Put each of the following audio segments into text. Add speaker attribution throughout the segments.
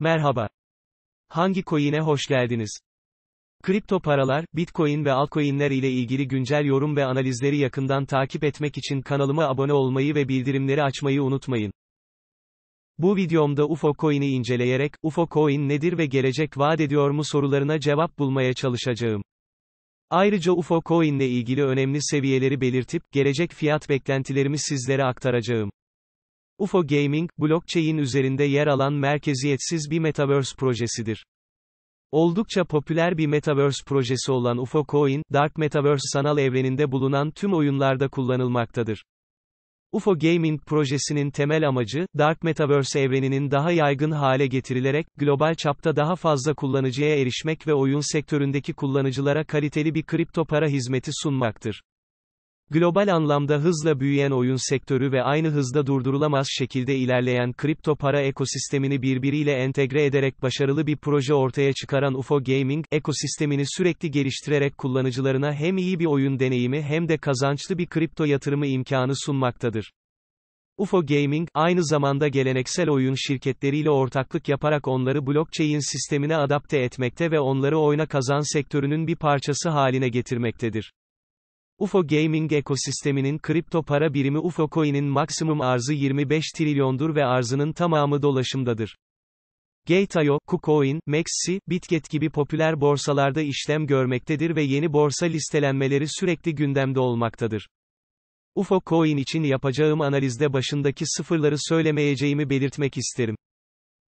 Speaker 1: Merhaba. Hangi coin'e hoş geldiniz? Kripto paralar, bitcoin ve altcoin'ler ile ilgili güncel yorum ve analizleri yakından takip etmek için kanalıma abone olmayı ve bildirimleri açmayı unutmayın. Bu videomda UFO coin'i inceleyerek, UFO coin nedir ve gelecek vaat ediyor mu sorularına cevap bulmaya çalışacağım. Ayrıca UFO coin ile ilgili önemli seviyeleri belirtip, gelecek fiyat beklentilerimi sizlere aktaracağım. UFO Gaming, blockchain üzerinde yer alan merkeziyetsiz bir metaverse projesidir. Oldukça popüler bir metaverse projesi olan UFO Coin, Dark Metaverse sanal evreninde bulunan tüm oyunlarda kullanılmaktadır. UFO Gaming projesinin temel amacı, Dark Metaverse evreninin daha yaygın hale getirilerek, global çapta daha fazla kullanıcıya erişmek ve oyun sektöründeki kullanıcılara kaliteli bir kripto para hizmeti sunmaktır. Global anlamda hızla büyüyen oyun sektörü ve aynı hızda durdurulamaz şekilde ilerleyen kripto para ekosistemini birbiriyle entegre ederek başarılı bir proje ortaya çıkaran UFO Gaming, ekosistemini sürekli geliştirerek kullanıcılarına hem iyi bir oyun deneyimi hem de kazançlı bir kripto yatırımı imkanı sunmaktadır. UFO Gaming, aynı zamanda geleneksel oyun şirketleriyle ortaklık yaparak onları blockchain sistemine adapte etmekte ve onları oyna kazan sektörünün bir parçası haline getirmektedir. UFO Gaming ekosisteminin kripto para birimi UFO Coin'in maksimum arzı 25 trilyondur ve arzının tamamı dolaşımdadır. Gate.io, KuCoin, Maxi, Bitget gibi popüler borsalarda işlem görmektedir ve yeni borsa listelenmeleri sürekli gündemde olmaktadır. UFO Coin için yapacağım analizde başındaki sıfırları söylemeyeceğimi belirtmek isterim.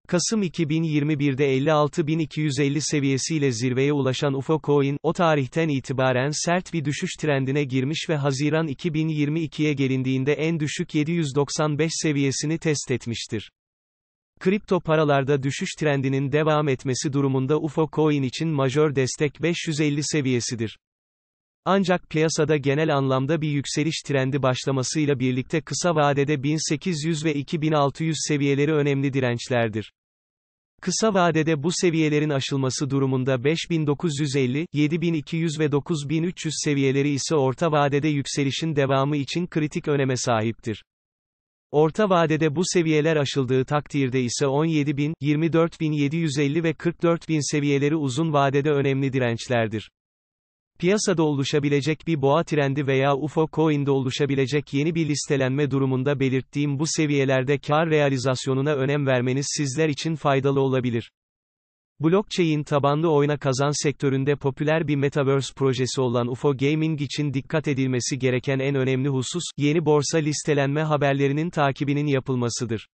Speaker 1: Kasım 2021'de 56.250 seviyesiyle zirveye ulaşan UFO Coin, o tarihten itibaren sert bir düşüş trendine girmiş ve Haziran 2022'ye gelindiğinde en düşük 795 seviyesini test etmiştir. Kripto paralarda düşüş trendinin devam etmesi durumunda UFO Coin için majör destek 550 seviyesidir. Ancak piyasada genel anlamda bir yükseliş trendi başlamasıyla birlikte kısa vadede 1800 ve 2600 seviyeleri önemli dirençlerdir. Kısa vadede bu seviyelerin aşılması durumunda 5950, 7200 ve 9300 seviyeleri ise orta vadede yükselişin devamı için kritik öneme sahiptir. Orta vadede bu seviyeler aşıldığı takdirde ise 17.000, 24.750 ve 44.000 seviyeleri uzun vadede önemli dirençlerdir. Piyasada oluşabilecek bir boğa trendi veya UFO coin'de oluşabilecek yeni bir listelenme durumunda belirttiğim bu seviyelerde kar realizasyonuna önem vermeniz sizler için faydalı olabilir. Blockchain tabanlı oyna kazan sektöründe popüler bir metaverse projesi olan UFO Gaming için dikkat edilmesi gereken en önemli husus, yeni borsa listelenme haberlerinin takibinin yapılmasıdır.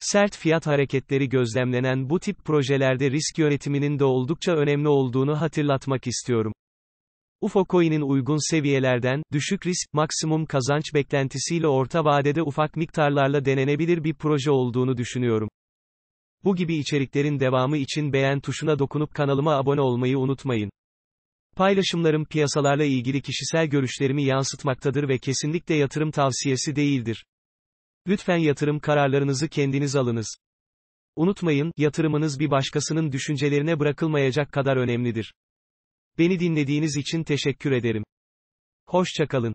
Speaker 1: Sert fiyat hareketleri gözlemlenen bu tip projelerde risk yönetiminin de oldukça önemli olduğunu hatırlatmak istiyorum. UFO coin'in uygun seviyelerden, düşük risk, maksimum kazanç beklentisiyle orta vadede ufak miktarlarla denenebilir bir proje olduğunu düşünüyorum. Bu gibi içeriklerin devamı için beğen tuşuna dokunup kanalıma abone olmayı unutmayın. Paylaşımlarım piyasalarla ilgili kişisel görüşlerimi yansıtmaktadır ve kesinlikle yatırım tavsiyesi değildir. Lütfen yatırım kararlarınızı kendiniz alınız. Unutmayın, yatırımınız bir başkasının düşüncelerine bırakılmayacak kadar önemlidir. Beni dinlediğiniz için teşekkür ederim. Hoşçakalın.